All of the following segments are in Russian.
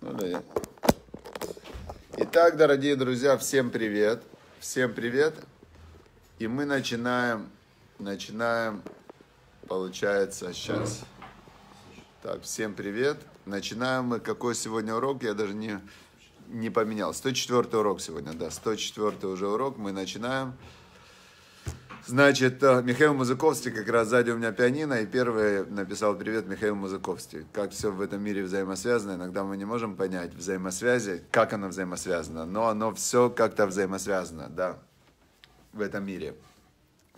Ну да. Итак, дорогие друзья, всем привет. Всем привет. И мы начинаем, начинаем, получается, сейчас. Так, всем привет. Начинаем мы, какой сегодня урок, я даже не, не поменял. 104 урок сегодня, да, 104 уже урок. Мы начинаем Значит, э, Михаил Музыковский, как раз сзади у меня пианино, и первый написал «Привет, Михаил Музыковский». Как все в этом мире взаимосвязано, иногда мы не можем понять взаимосвязи, как оно взаимосвязано, но оно все как-то взаимосвязано, да, в этом мире.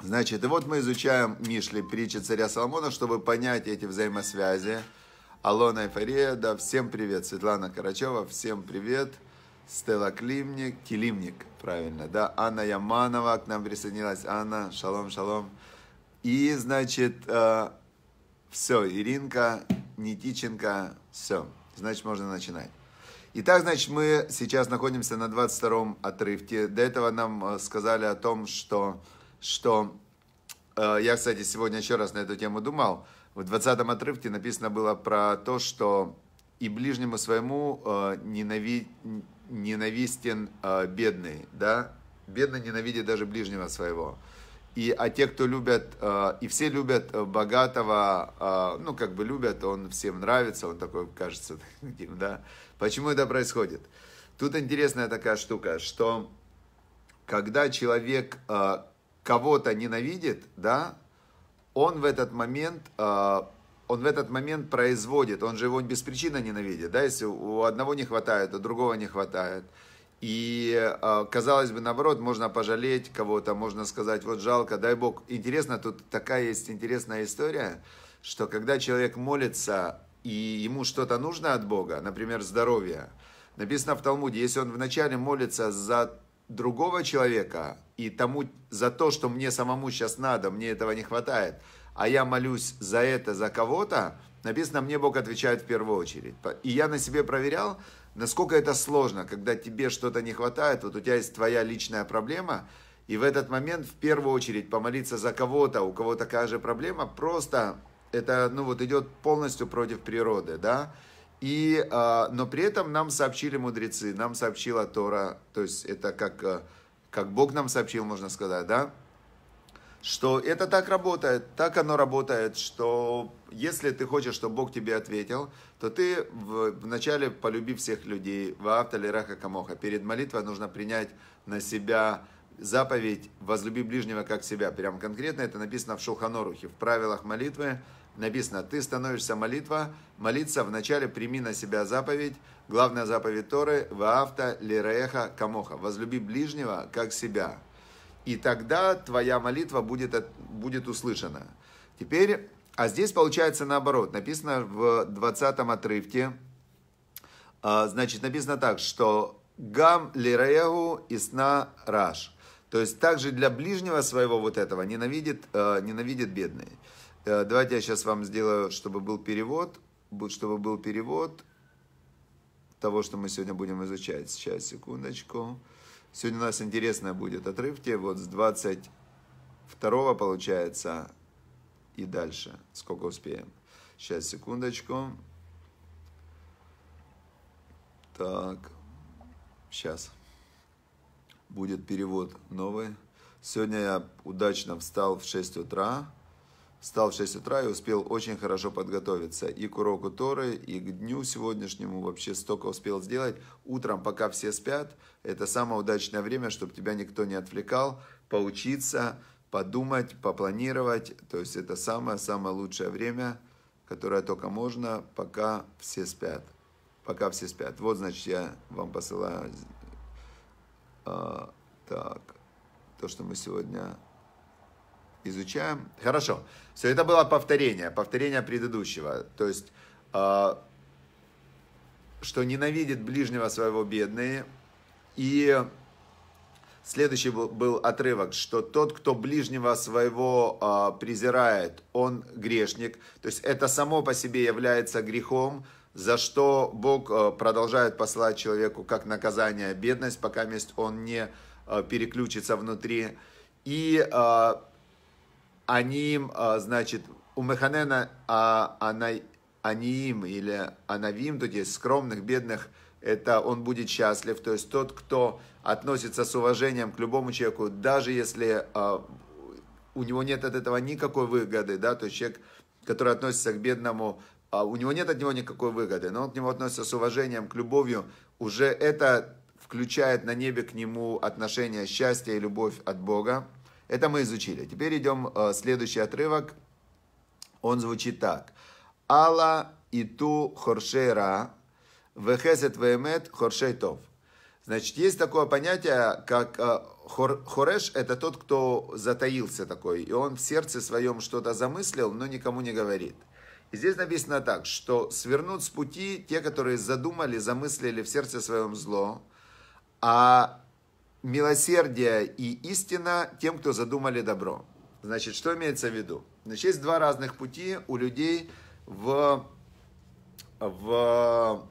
Значит, и вот мы изучаем Мишли, притчи царя Соломона, чтобы понять эти взаимосвязи. Алона Эйфория, да, всем привет, Светлана Карачева, всем привет. Привет. Стелла Климник, Килимник, правильно, да, Анна Яманова к нам присоединилась, Анна, шалом, шалом. И, значит, э, все, Иринка, Нитиченко, все, значит, можно начинать. Итак, значит, мы сейчас находимся на 22-м отрывке. До этого нам э, сказали о том, что, что э, я, кстати, сегодня еще раз на эту тему думал. В 20-м отрывке написано было про то, что и ближнему своему э, ненавидеть ненавистен э, бедный, да? Бедный ненавидит даже ближнего своего. И, а те, кто любят, э, и все любят а, богатого, э, ну, как бы любят, он всем нравится, он такой кажется таким, да? Почему это происходит? Тут интересная такая штука, что когда человек э, кого-то ненавидит, да, он в этот момент э, он в этот момент производит, он же его без причины ненавидит, да, если у одного не хватает, у другого не хватает. И, а, казалось бы, наоборот, можно пожалеть кого-то, можно сказать, вот жалко, дай бог. Интересно, тут такая есть интересная история, что когда человек молится, и ему что-то нужно от Бога, например, здоровье, написано в Талмуде, если он вначале молится за другого человека и тому за то, что мне самому сейчас надо, мне этого не хватает – а я молюсь за это, за кого-то, написано, мне Бог отвечает в первую очередь. И я на себе проверял, насколько это сложно, когда тебе что-то не хватает, вот у тебя есть твоя личная проблема, и в этот момент в первую очередь помолиться за кого-то, у кого такая же проблема, просто это, ну вот идет полностью против природы, да, и, э, но при этом нам сообщили мудрецы, нам сообщила Тора, то есть это как, а, как Бог нам сообщил, можно сказать, да, что это так работает, так оно работает, что если ты хочешь, чтобы Бог тебе ответил, то ты вначале полюби всех людей, ваавтали раха камоха. Перед молитвой нужно принять на себя заповедь «возлюби ближнего как себя». Прям конкретно это написано в Шулханорухе, в правилах молитвы. Написано, ты становишься молитва, молиться вначале прими на себя заповедь, главная заповедь Торы, «Ваавта лиреха камоха», «возлюби ближнего как себя» и тогда твоя молитва будет, будет услышана. Теперь, а здесь получается наоборот. Написано в 20 отрывке, а, значит, написано так, что «гам лиреягу исна раш». То есть также для ближнего своего вот этого ненавидит, а, ненавидит бедный. Э, давайте я сейчас вам сделаю, чтобы был перевод, чтобы был перевод того, что мы сегодня будем изучать. Сейчас, секундочку. Секундочку. Сегодня у нас интересно будет отрывки вот с 22 получается и дальше, сколько успеем. Сейчас, секундочку. Так, сейчас будет перевод новый. Сегодня я удачно встал в 6 утра Встал в 6 утра и успел очень хорошо подготовиться. И к уроку Торы, и к дню сегодняшнему вообще столько успел сделать. Утром, пока все спят, это самое удачное время, чтобы тебя никто не отвлекал, поучиться, подумать, попланировать. То есть это самое-самое лучшее время, которое только можно, пока все спят. Пока все спят. Вот, значит, я вам посылаю а, так, то, что мы сегодня изучаем. Хорошо. Все, это было повторение, повторение предыдущего. То есть, э, что ненавидит ближнего своего бедные. И следующий был, был отрывок, что тот, кто ближнего своего э, презирает, он грешник. То есть, это само по себе является грехом за что Бог а, продолжает посылать человеку как наказание бедность, пока месть он не переключится внутри. И Аним, а, значит, у Механена а, она, Аниим или Анавим, то есть скромных, бедных, это он будет счастлив. То есть тот, кто относится с уважением к любому человеку, даже если а, у него нет от этого никакой выгоды, да, то есть человек, который относится к бедному, а у него нет от него никакой выгоды, но он к нему относится с уважением, к любовью, уже это включает на небе к нему отношение счастья и любовь от Бога. Это мы изучили. Теперь идем э, следующий отрывок. Он звучит так. Алла иту хоршейра вехесет веемет хоршейтов. Значит, есть такое понятие, как э, хор, хореш – это тот, кто затаился такой, и он в сердце своем что-то замыслил, но никому не говорит. И здесь написано так, что свернут с пути те, которые задумали, замыслили в сердце своем зло, а милосердие и истина тем, кто задумали добро. Значит, что имеется в виду? Значит, есть два разных пути у людей в, в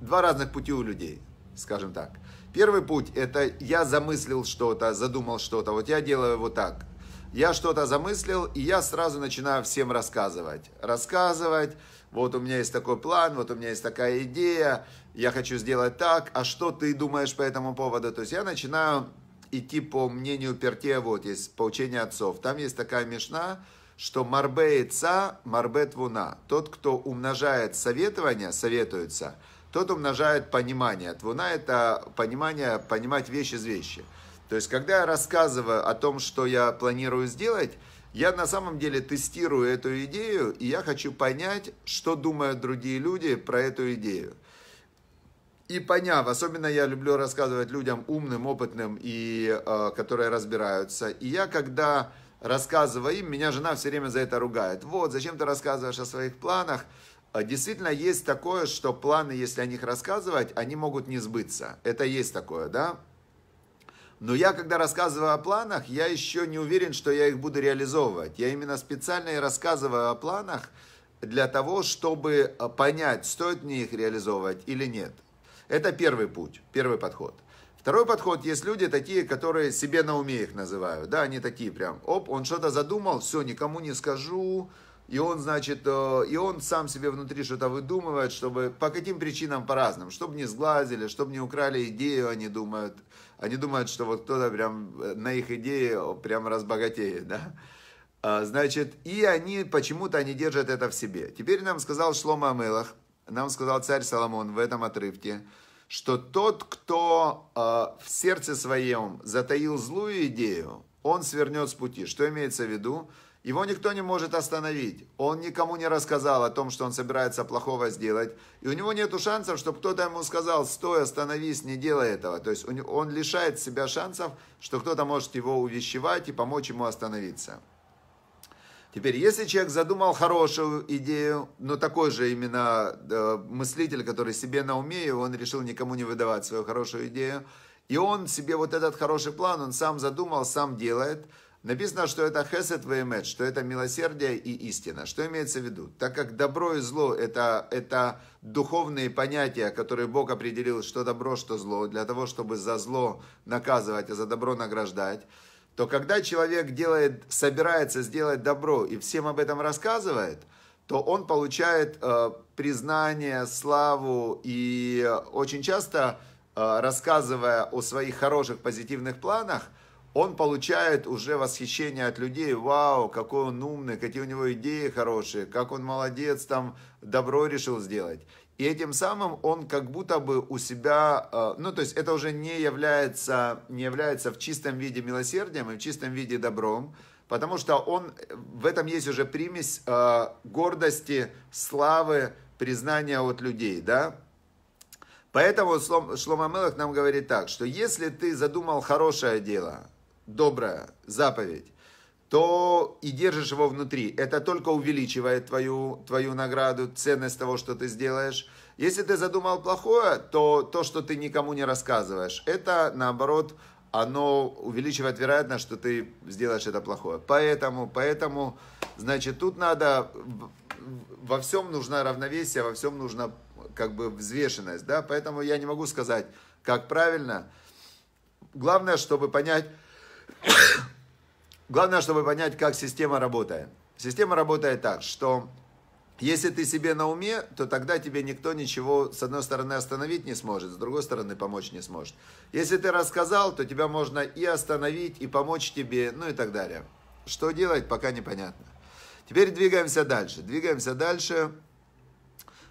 два разных пути у людей, скажем так. Первый путь – это я замыслил что-то, задумал что-то, вот я делаю вот так. Я что-то замыслил, и я сразу начинаю всем рассказывать. Рассказывать, вот у меня есть такой план, вот у меня есть такая идея, я хочу сделать так, а что ты думаешь по этому поводу? То есть я начинаю идти по мнению Перте, вот есть поучение отцов. Там есть такая мешна, что марбе ица, марбе твуна. Тот, кто умножает советование, советуется, тот умножает понимание. Твуна – это понимание, понимать вещи из вещи. То есть, когда я рассказываю о том, что я планирую сделать – я на самом деле тестирую эту идею, и я хочу понять, что думают другие люди про эту идею. И поняв, особенно я люблю рассказывать людям умным, опытным и э, которые разбираются. И я когда рассказываю им, меня жена все время за это ругает. Вот, зачем ты рассказываешь о своих планах? А действительно, есть такое, что планы, если о них рассказывать, они могут не сбыться. Это есть такое, да? Но я, когда рассказываю о планах, я еще не уверен, что я их буду реализовывать. Я именно специально и рассказываю о планах для того, чтобы э, понять, стоит мне их реализовывать или нет. Это первый путь, первый подход. Второй подход, есть люди такие, которые себе на уме их называют. Да, они такие прям, оп, он что-то задумал, все, никому не скажу, и он, значит, э, и он сам себе внутри что-то выдумывает, чтобы по каким причинам по разным, чтобы не сглазили, чтобы не украли идею, они думают, они думают, что вот кто-то прям э, на их идеи прям разбогатеет, да. А, значит, и они почему-то они держат это в себе. Теперь нам сказал Шлома Амелах, нам сказал царь Соломон в этом отрывке, что тот, кто а, в сердце своем затаил злую идею, он свернет с пути. Что имеется в виду? Его никто не может остановить. Он никому не рассказал о том, что он собирается плохого сделать. И у него нет шансов, чтобы кто-то ему сказал, стой, остановись, не делай этого. То есть он лишает себя шансов, что кто-то может его увещевать и помочь ему остановиться. Теперь, если человек задумал хорошую идею, но такой же именно э, мыслитель, который себе на уме, и он решил никому не выдавать свою хорошую идею, и он себе вот этот хороший план, он сам задумал, сам делает – Написано, что это хесед веймет, что это милосердие и истина. Что имеется в виду? Так как добро и зло это, это духовные понятия, которые Бог определил, что добро, что зло, для того, чтобы за зло наказывать, а за добро награждать, то когда человек делает, собирается сделать добро и всем об этом рассказывает, то он получает э, признание, славу и очень часто, э, рассказывая о своих хороших позитивных планах, он получает уже восхищение от людей. Вау, какой он умный, какие у него идеи хорошие, как он молодец, там добро решил сделать. И этим самым он как будто бы у себя, э, ну то есть это уже не является, не является в чистом виде милосердием и в чистом виде добром, потому что он, в этом есть уже примесь э, гордости, славы, признания от людей, да, Поэтому Шлома Мелах нам говорит так, что если ты задумал хорошее дело, добрая заповедь, то и держишь его внутри. Это только увеличивает твою, твою награду, ценность того, что ты сделаешь. Если ты задумал плохое, то то, что ты никому не рассказываешь, это наоборот, оно увеличивает вероятность, что ты сделаешь это плохое. Поэтому, поэтому, значит, тут надо, во всем нужна равновесие, во всем нужна как бы взвешенность, да, поэтому я не могу сказать, как правильно. Главное, чтобы понять, Главное, чтобы понять, как система работает. Система работает так, что если ты себе на уме, то тогда тебе никто ничего, с одной стороны, остановить не сможет, с другой стороны, помочь не сможет. Если ты рассказал, то тебя можно и остановить, и помочь тебе, ну и так далее. Что делать, пока непонятно. Теперь двигаемся дальше. Двигаемся дальше.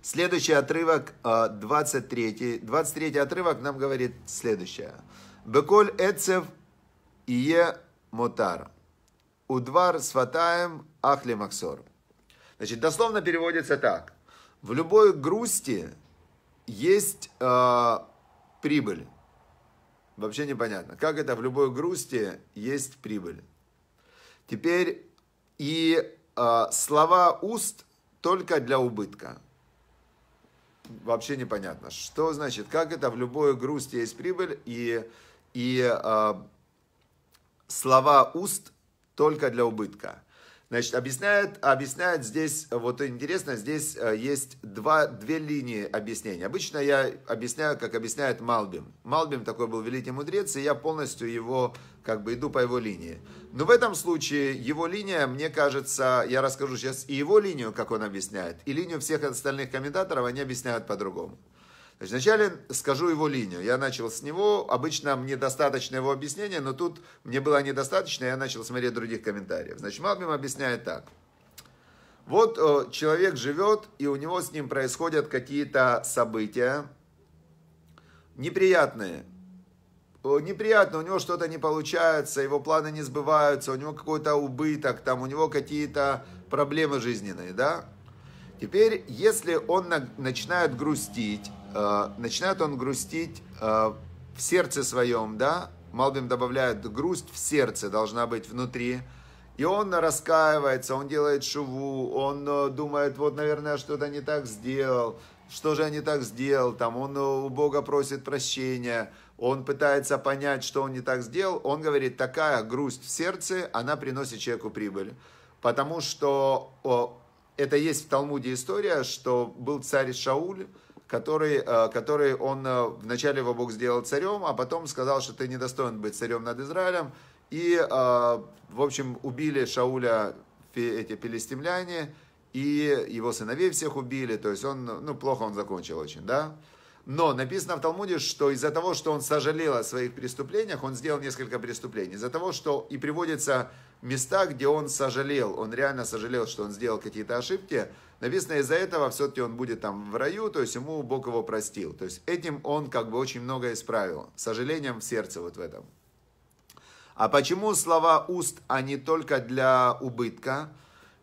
Следующий отрывок, 23. Э, 23 отрывок нам говорит следующее. Беколь Эцев Ие Мотар. Удвар сватаем Ахли Максор. Значит, дословно переводится так. В любой грусти есть э, прибыль. Вообще непонятно, как это в любой грусти есть прибыль. Теперь и э, слова уст только для убытка. Вообще непонятно, что значит, как это в любой грусти есть прибыль и, и э, слова уст только для убытка. Значит, объясняет, объясняет здесь, вот интересно, здесь э, есть два, две линии объяснения. Обычно я объясняю, как объясняет Малбим. Малбим такой был великий мудрец, и я полностью его, как бы иду по его линии. Но в этом случае его линия, мне кажется, я расскажу сейчас и его линию, как он объясняет, и линию всех остальных комментаторов они объясняют по-другому. Значит, вначале скажу его линию. Я начал с него. Обычно мне достаточно его объяснения, но тут мне было недостаточно, я начал смотреть других комментариев. Значит, Малбим объясняет так. Вот э, человек живет, и у него с ним происходят какие-то события неприятные. Э, Неприятно, у него что-то не получается, его планы не сбываются, у него какой-то убыток, там у него какие-то проблемы жизненные, да? Теперь, если он на, начинает грустить, Э, начинает он грустить э, в сердце своем, да, Малбим добавляет, грусть в сердце должна быть внутри, и он раскаивается, он делает шуву, он э, думает, вот, наверное, что-то не так сделал, что же я не так сделал, там, он у Бога просит прощения, он пытается понять, что он не так сделал, он говорит, такая грусть в сердце, она приносит человеку прибыль. Потому что о, это есть в Талмуде история, что был царь Шауль, который, э, который он э, вначале его Бог сделал царем, а потом сказал, что ты недостоин быть царем над Израилем. И, э, в общем, убили Шауля эти пилистимляне, и его сыновей всех убили, то есть он, ну, плохо он закончил очень, да? Но написано в Талмуде, что из-за того, что он сожалел о своих преступлениях, он сделал несколько преступлений. Из-за того, что и приводятся места, где он сожалел, он реально сожалел, что он сделал какие-то ошибки, Написано, из-за этого все-таки он будет там в раю, то есть ему Бог его простил. То есть этим он как бы очень много исправил. С сожалением в сердце вот в этом. А почему слова уст, а не только для убытка?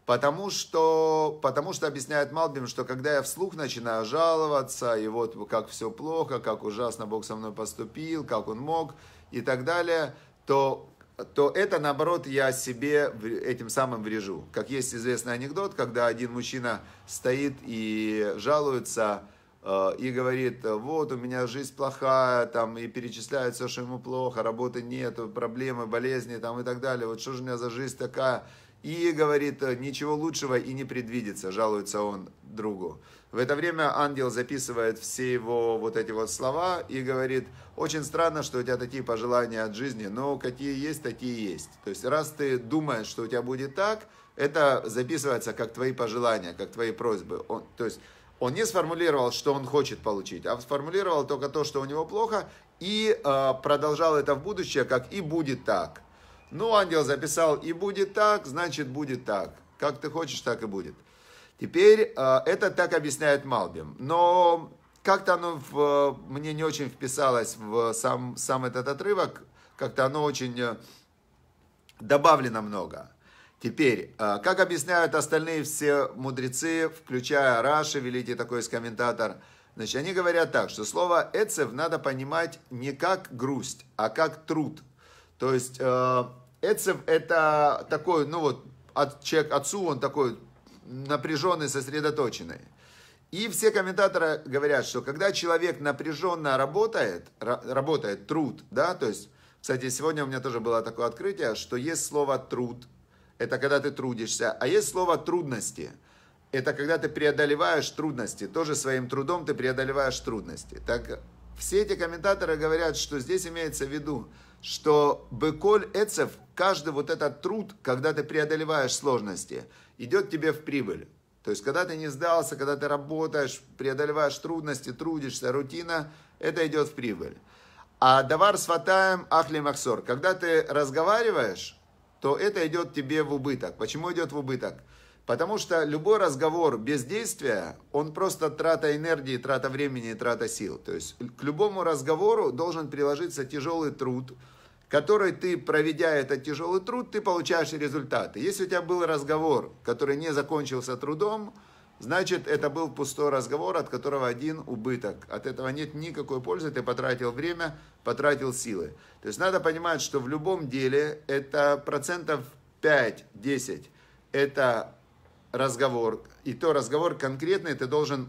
Потому что, потому что объясняет Малбим, что когда я вслух начинаю жаловаться, и вот как все плохо, как ужасно Бог со мной поступил, как он мог и так далее, то то это, наоборот, я себе этим самым врежу. Как есть известный анекдот, когда один мужчина стоит и жалуется, э, и говорит, вот у меня жизнь плохая, там, и перечисляет все, что ему плохо, работы нет, проблемы, болезни, там, и так далее, вот что же у меня за жизнь такая, и говорит, ничего лучшего и не предвидится, жалуется он другу. В это время ангел записывает все его вот эти вот слова и говорит, очень странно, что у тебя такие пожелания от жизни, но какие есть, такие есть. То есть раз ты думаешь, что у тебя будет так, это записывается как твои пожелания, как твои просьбы. Он, то есть он не сформулировал, что он хочет получить, а сформулировал только то, что у него плохо, и э, продолжал это в будущее, как и будет так. Ну, ангел записал, и будет так, значит будет так. Как ты хочешь, так и будет. Теперь э, это так объясняет Малбим. Но как-то оно в, мне не очень вписалось в сам, сам этот отрывок. Как-то оно очень э, добавлено много. Теперь, э, как объясняют остальные все мудрецы, включая Раши, великий такой из комментатор, значит, они говорят так, что слово «эцев» надо понимать не как грусть, а как труд. То есть «эцев» это такой, ну вот, от, человек отцу, он такой напряженной, сосредоточенной. И все комментаторы говорят, что когда человек напряженно работает, работает труд, да, то есть, кстати, сегодня у меня тоже было такое открытие, что есть слово труд, это когда ты трудишься, а есть слово трудности, это когда ты преодолеваешь трудности, тоже своим трудом ты преодолеваешь трудности. Так все эти комментаторы говорят, что здесь имеется в виду, что быколь эцев, каждый вот этот труд, когда ты преодолеваешь сложности – идет тебе в прибыль. То есть, когда ты не сдался, когда ты работаешь, преодолеваешь трудности, трудишься, рутина, это идет в прибыль. А давар сватаем ахли махсор. Когда ты разговариваешь, то это идет тебе в убыток. Почему идет в убыток? Потому что любой разговор без действия, он просто трата энергии, трата времени трата сил. То есть к любому разговору должен приложиться тяжелый труд, которой ты, проведя этот тяжелый труд, ты получаешь результаты. Если у тебя был разговор, который не закончился трудом, значит, это был пустой разговор, от которого один убыток. От этого нет никакой пользы, ты потратил время, потратил силы. То есть надо понимать, что в любом деле это процентов 5-10, это разговор. И то разговор конкретный, ты должен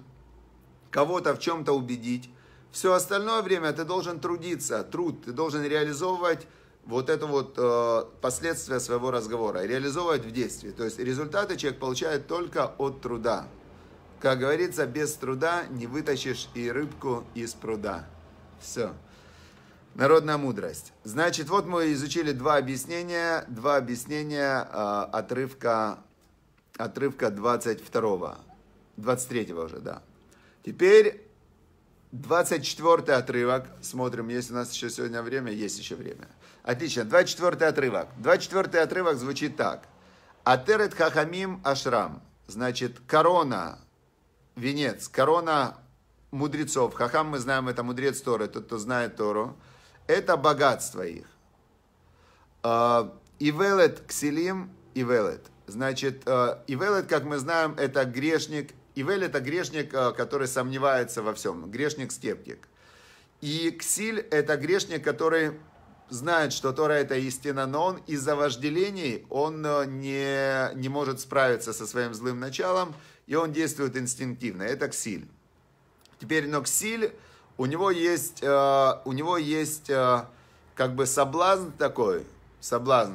кого-то в чем-то убедить, все остальное время ты должен трудиться, труд, ты должен реализовывать вот это вот э, последствия своего разговора, реализовывать в действии. То есть результаты человек получает только от труда. Как говорится, без труда не вытащишь и рыбку из пруда. Все. Народная мудрость. Значит, вот мы изучили два объяснения, два объяснения э, отрывка, отрывка 22, 23 уже, да. Теперь 24 отрывок. Смотрим, есть у нас еще сегодня время. Есть еще время. Отлично. 24 отрывок. 24 отрывок звучит так. Атерет хахамим ашрам. Значит, корона, венец, корона мудрецов. Хахам, мы знаем, это мудрец Торы, тот, кто знает Тору. Это богатство их. А, ивелет ксилим, ивелет. Значит, а, ивелет, как мы знаем, это грешник Ивель это грешник, э, который сомневается во всем, грешник-скептик. И Ксиль это грешник, который знает, что Тора это истина, но он из-за вожделений, он э, не, не может справиться со своим злым началом, и он действует инстинктивно. Это Ксиль. Теперь, но Ксиль, у него есть, э, у него есть как бы соблазн такой, соблазн,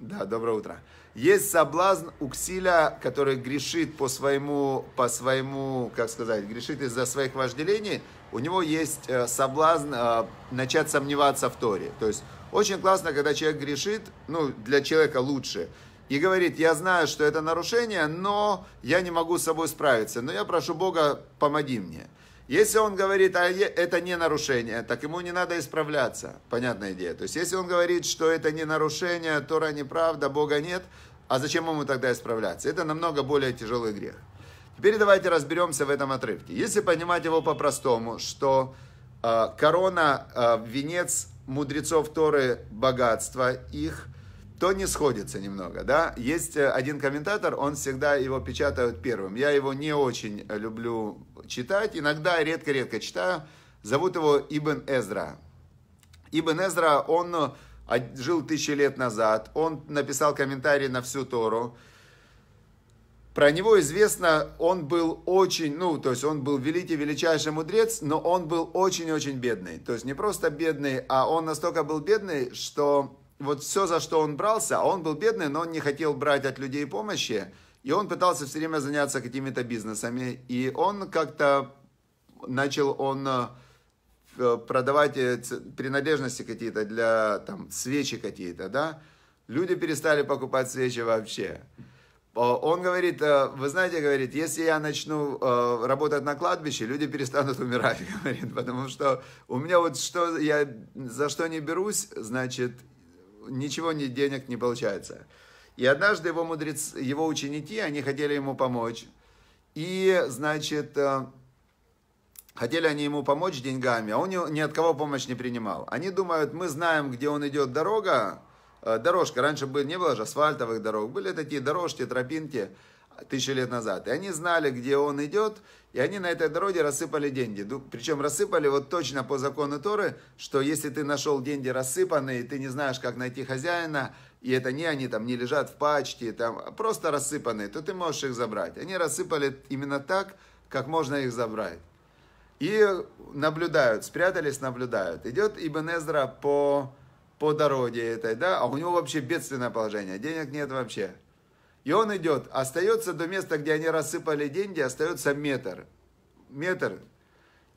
да, доброе утро. Есть соблазн уксиля, который грешит по своему, по своему, как сказать, грешит из-за своих вожделений, у него есть э, соблазн э, начать сомневаться в Торе. То есть очень классно, когда человек грешит, ну, для человека лучше, и говорит, я знаю, что это нарушение, но я не могу с собой справиться, но я прошу Бога, помоги мне. Если он говорит, а это не нарушение, так ему не надо исправляться. Понятная идея. То есть, если он говорит, что это не нарушение, Тора неправда, Бога нет, а зачем ему тогда исправляться? Это намного более тяжелый грех. Теперь давайте разберемся в этом отрывке. Если понимать его по-простому, что э, корона, э, венец мудрецов Торы, богатство их – то не сходится немного, да. Есть э, один комментатор, он всегда его печатают первым. Я его не очень люблю читать, иногда редко-редко читаю. Зовут его Ибн Эзра. Ибн Эзра, он э, жил тысячи лет назад, он написал комментарий на всю Тору. Про него известно, он был очень, ну, то есть он был великий, величайший мудрец, но он был очень-очень бедный. То есть не просто бедный, а он настолько был бедный, что вот все, за что он брался, а он был бедный, но он не хотел брать от людей помощи, и он пытался все время заняться какими-то бизнесами, и он как-то начал он э, продавать э, принадлежности какие-то для, там, свечи какие-то, да, люди перестали покупать свечи вообще. Он говорит, э, вы знаете, говорит, если я начну работать на кладбище, люди перестанут умирать, говорит, потому что у меня вот что, я за что не берусь, значит, ничего, ни денег не получается. И однажды его, мудрец, его ученики, они хотели ему помочь. И, значит, э, хотели они ему помочь деньгами, а он ни от кого помощь не принимал. Они думают, мы знаем, где он идет дорога, э, дорожка. Раньше не было же асфальтовых дорог, были такие дорожки, тропинки тысячи лет назад. И они знали, где он идет, и они на этой дороге рассыпали деньги. Причем рассыпали вот точно по закону Торы, что если ты нашел деньги рассыпанные, и ты не знаешь, как найти хозяина, и это не они там не лежат в пачке, там а просто рассыпанные, то ты можешь их забрать. Они рассыпали именно так, как можно их забрать. И наблюдают, спрятались, наблюдают. Идет Ибн Эзра по, по дороге этой, да, а у него вообще бедственное положение, денег нет вообще. И он идет, остается до места, где они рассыпали деньги, остается метр. Метр.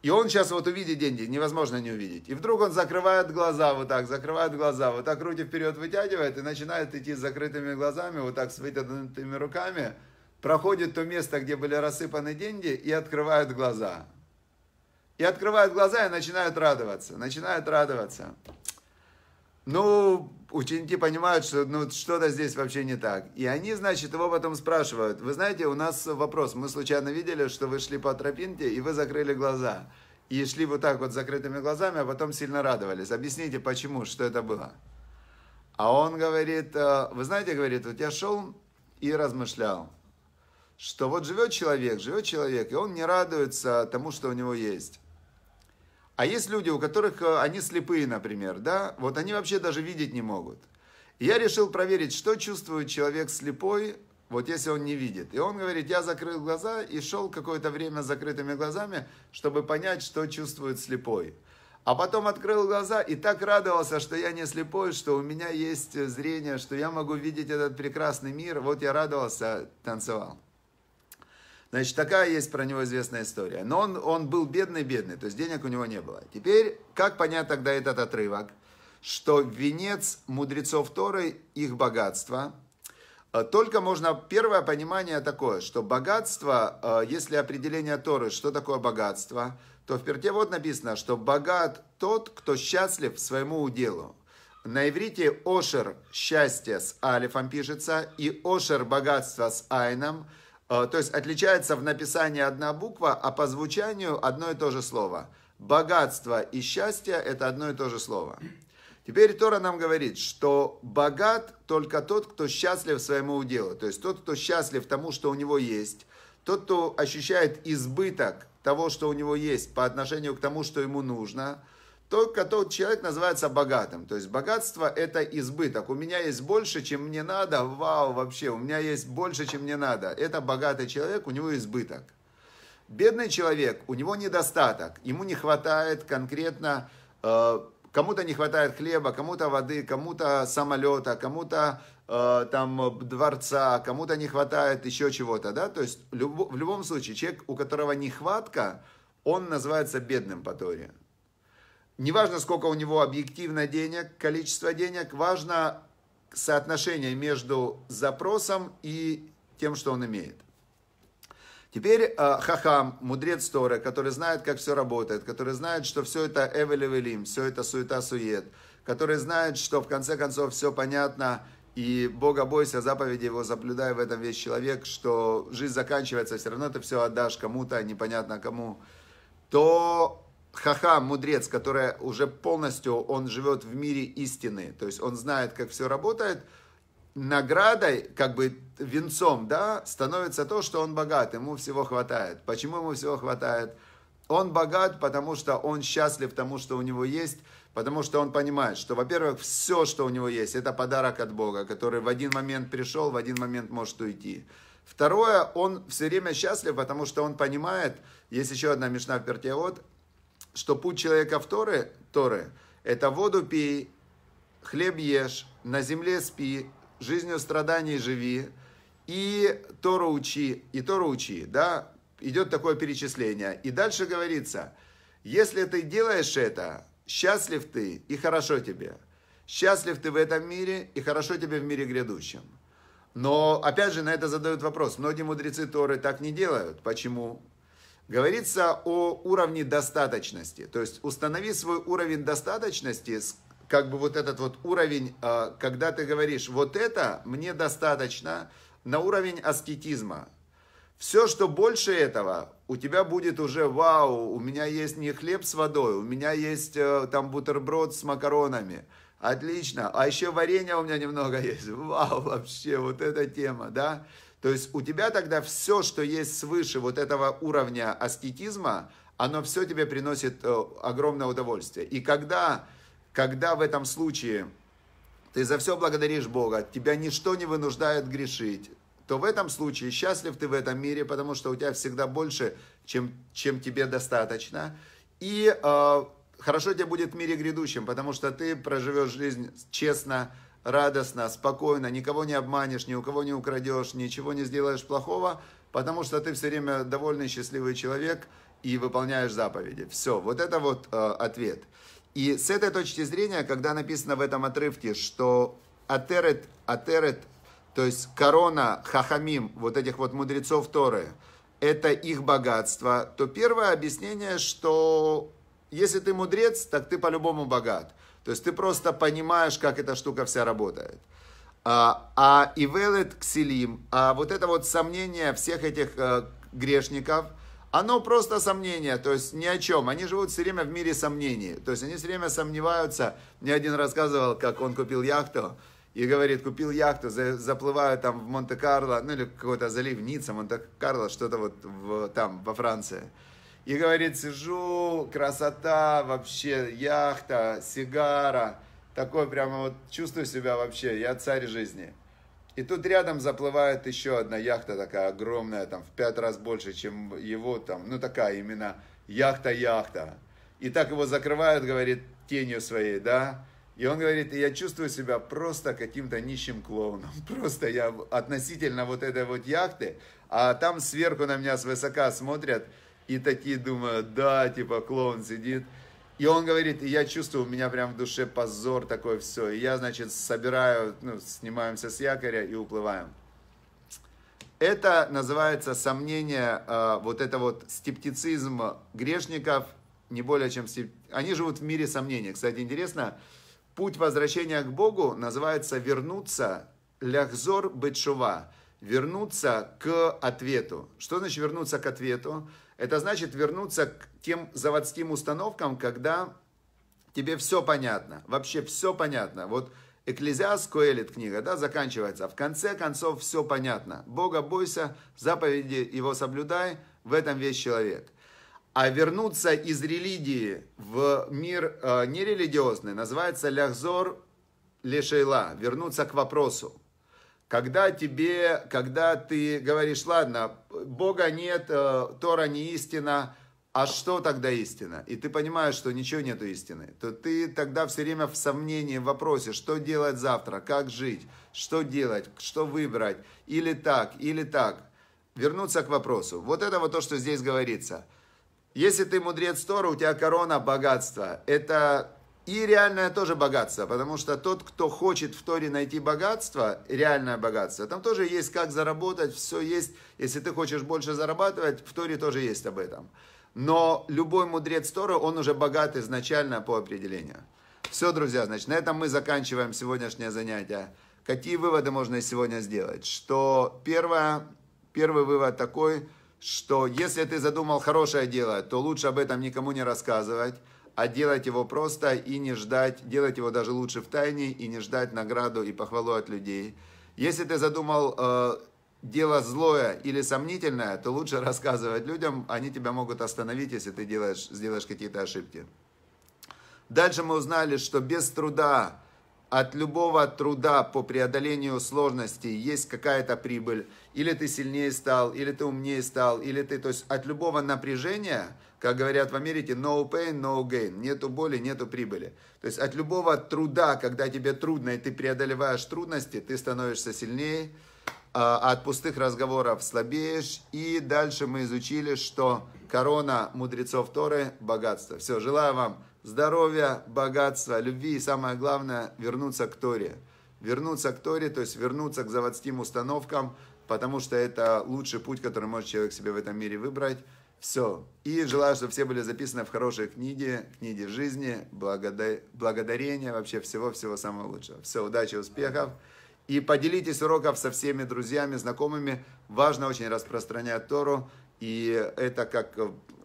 И он сейчас вот увидит деньги, невозможно не увидеть. И вдруг он закрывает глаза вот так, закрывает глаза, вот так руки вперед вытягивает и начинает идти с закрытыми глазами, вот так с вытянутыми руками, проходит то место, где были рассыпаны деньги, и открывает глаза. И открывает глаза и начинает радоваться, начинает радоваться. Ну, ученики понимают, что ну, что-то здесь вообще не так. И они, значит, его потом спрашивают. Вы знаете, у нас вопрос. Мы случайно видели, что вы шли по тропинке, и вы закрыли глаза. И шли вот так вот с закрытыми глазами, а потом сильно радовались. Объясните, почему, что это было? А он говорит, «Э, вы знаете, говорит, вот я шел и размышлял, что вот живет человек, живет человек, и он не радуется тому, что у него есть. А есть люди, у которых э, они слепые, например, да, вот они вообще даже видеть не могут. И я решил проверить, что чувствует человек слепой, вот если он не видит. И он говорит, я закрыл глаза и шел какое-то время с закрытыми глазами, чтобы понять, что чувствует слепой. А потом открыл глаза и так радовался, что я не слепой, что у меня есть э, зрение, что я могу видеть этот прекрасный мир. Вот я радовался, танцевал. Значит, такая есть про него известная история. Но он, он был бедный-бедный, то есть денег у него не было. Теперь, как понять тогда этот отрывок? Что венец мудрецов Торы, их богатство, э, только можно, первое понимание такое, что богатство, э, если определение Торы, что такое богатство, то в перте вот написано, что богат тот, кто счастлив своему уделу. На иврите ошер – счастье с алифом пишется, и ошер – богатство с айном – Э, то есть отличается в написании одна буква, а по звучанию одно и то же слово. Богатство и счастье – это одно и то же слово. Теперь Тора нам говорит, что богат только тот, кто счастлив своему уделу. То есть тот, кто счастлив тому, что у него есть. Тот, кто ощущает избыток того, что у него есть по отношению к тому, что ему нужно только тот человек называется богатым. То есть богатство – это избыток. У меня есть больше, чем мне надо. Вау, вообще, у меня есть больше, чем мне надо. Это богатый человек, у него избыток. Бедный человек, у него недостаток. Ему не хватает конкретно, э, кому-то не хватает хлеба, кому-то воды, кому-то самолета, кому-то э, там дворца, кому-то не хватает еще чего-то. Да? То есть люб, в любом случае человек, у которого нехватка, он называется бедным по Торе. Неважно, сколько у него объективно денег, количество денег, важно соотношение между запросом и тем, что он имеет. Теперь э, Хахам, мудрец Торы, который знает, как все работает, который знает, что все это эвелевелим, все это суета-сует, который знает, что в конце концов все понятно, и Бога бойся, заповеди его соблюдай в этом весь человек, что жизнь заканчивается, все равно ты все отдашь кому-то, непонятно кому, то Хаха, мудрец, который уже полностью, он живет в мире истины, то есть он знает, как все работает, наградой, как бы венцом, да, становится то, что он богат, ему всего хватает. Почему ему всего хватает? Он богат, потому что он счастлив тому, что у него есть, потому что он понимает, что, во-первых, все, что у него есть, это подарок от Бога, который в один момент пришел, в один момент может уйти. Второе, он все время счастлив, потому что он понимает, есть еще одна мешна в Пертиот, что путь человека в Торе, Торе – это воду пей, хлеб ешь, на земле спи, жизнью страданий живи, и Тору учи, и Тору учи, да, идет такое перечисление. И дальше говорится, если ты делаешь это, счастлив ты и хорошо тебе. Счастлив ты в этом мире и хорошо тебе в мире грядущем. Но, опять же, на это задают вопрос. Многие мудрецы Торы так не делают. Почему? Говорится о уровне достаточности. То есть установи свой уровень достаточности, как бы вот этот вот уровень, а, когда ты говоришь, вот это мне достаточно, на уровень аскетизма. Все, что больше этого, у тебя будет уже вау, у меня есть не хлеб с водой, у меня есть э, там бутерброд с макаронами. Отлично. А еще варенья у меня немного есть. Вау, вообще, вот эта тема, да? То есть у тебя тогда все, что есть свыше вот этого уровня аскетизма, оно все тебе приносит э, огромное удовольствие. И когда, когда в этом случае ты за все благодаришь Бога, тебя ничто не вынуждает грешить, то в этом случае счастлив ты в этом мире, потому что у тебя всегда больше, чем, чем тебе достаточно. И э, хорошо тебе будет в мире грядущем, потому что ты проживешь жизнь честно, радостно, спокойно, никого не обманешь, ни у кого не украдешь, ничего не сделаешь плохого, потому что ты все время довольный, счастливый человек и выполняешь заповеди. Все, вот это вот э, ответ. И с этой точки зрения, когда написано в этом отрывке, что Атерет, Атерет, то есть корона Хахамим, вот этих вот мудрецов Торы, это их богатство, то первое объяснение, что если ты мудрец, так ты по-любому богат. То есть ты просто понимаешь, как эта штука вся работает. А, а Ивелет Ксилим, а вот это вот сомнение всех этих э, грешников, оно просто сомнение, то есть ни о чем. Они живут все время в мире сомнений. То есть они все время сомневаются. Мне один рассказывал, как он купил яхту, и говорит, купил яхту, заплываю там в Монте-Карло, ну или какой-то залив Ницца, Монте-Карло, что-то вот в, там во Франции. И говорит, сижу, красота вообще, яхта, сигара. Такой прямо вот чувствую себя вообще, я царь жизни. И тут рядом заплывает еще одна яхта такая огромная, там в пять раз больше, чем его там, ну такая именно яхта-яхта. И так его закрывают, говорит, тенью своей, да. И он говорит, я чувствую себя просто каким-то нищим клоуном. Просто я относительно вот этой вот яхты, а там сверху на меня свысока смотрят – и такие думают, да, типа клоун сидит. И он говорит, и я чувствую, у меня прям в душе позор такой, все. И я, значит, собираю, ну, снимаемся с якоря и уплываем. Это называется сомнение, э, вот это вот скептицизм грешников, не более чем... Степ... Они живут в мире сомнений. Кстати, интересно, путь возвращения к Богу называется вернуться ляхзор бычува, вернуться к ответу. Что значит вернуться к ответу? Это значит вернуться к тем заводским установкам, когда тебе все понятно, вообще все понятно. Вот Экклезиаст Коэлит книга, да, заканчивается. В конце концов все понятно. Бога бойся, заповеди его соблюдай, в этом весь человек. А вернуться из религии в мир э, нерелигиозный называется ляхзор лешейла, вернуться к вопросу когда тебе, когда ты говоришь, ладно, Бога нет, э, Тора не истина, а что тогда истина? И ты понимаешь, что ничего нету истины, то ты тогда все время в сомнении, в вопросе, что делать завтра, как жить, что делать, что выбрать, или так, или так. Вернуться к вопросу. Вот это вот то, что здесь говорится. Если ты мудрец Тора, у тебя корона богатства. Это и реальное тоже богатство, потому что тот, кто хочет в Торе найти богатство, реальное богатство, там тоже есть как заработать, все есть. Если ты хочешь больше зарабатывать, в Торе тоже есть об этом. Но любой мудрец Торы, он уже богат изначально по определению. Все, друзья, значит, на этом мы заканчиваем сегодняшнее занятие. Какие выводы можно сегодня сделать? Что первое, первый вывод такой, что если ты задумал хорошее дело, то лучше об этом никому не рассказывать а делать его просто и не ждать, делать его даже лучше в тайне и не ждать награду и похвалу от людей. Если ты задумал э, дело злое или сомнительное, то лучше рассказывать людям, они тебя могут остановить, если ты делаешь, сделаешь какие-то ошибки. Дальше мы узнали, что без труда от любого труда по преодолению сложностей есть какая-то прибыль, или ты сильнее стал, или ты умнее стал, или ты, то есть от любого напряжения, как говорят в Америке, no pain, no gain, нету боли, нету прибыли. То есть от любого труда, когда тебе трудно и ты преодолеваешь трудности, ты становишься сильнее, а от пустых разговоров слабеешь. И дальше мы изучили, что корона мудрецов Торы – богатство. Все, желаю вам здоровья, богатства, любви и самое главное вернуться к Торе. Вернуться к Торе, то есть вернуться к заводским установкам, потому что это лучший путь, который может человек себе в этом мире выбрать. Все. И желаю, чтобы все были записаны в хорошей книге, книге жизни, благодарения, вообще всего-всего самого лучшего. Все, удачи, успехов. И поделитесь уроков со всеми друзьями, знакомыми. Важно очень распространять Тору. И это как...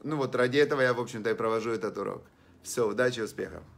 Ну вот ради этого я, в общем-то, и провожу этот урок. So, da Deus, Berrão.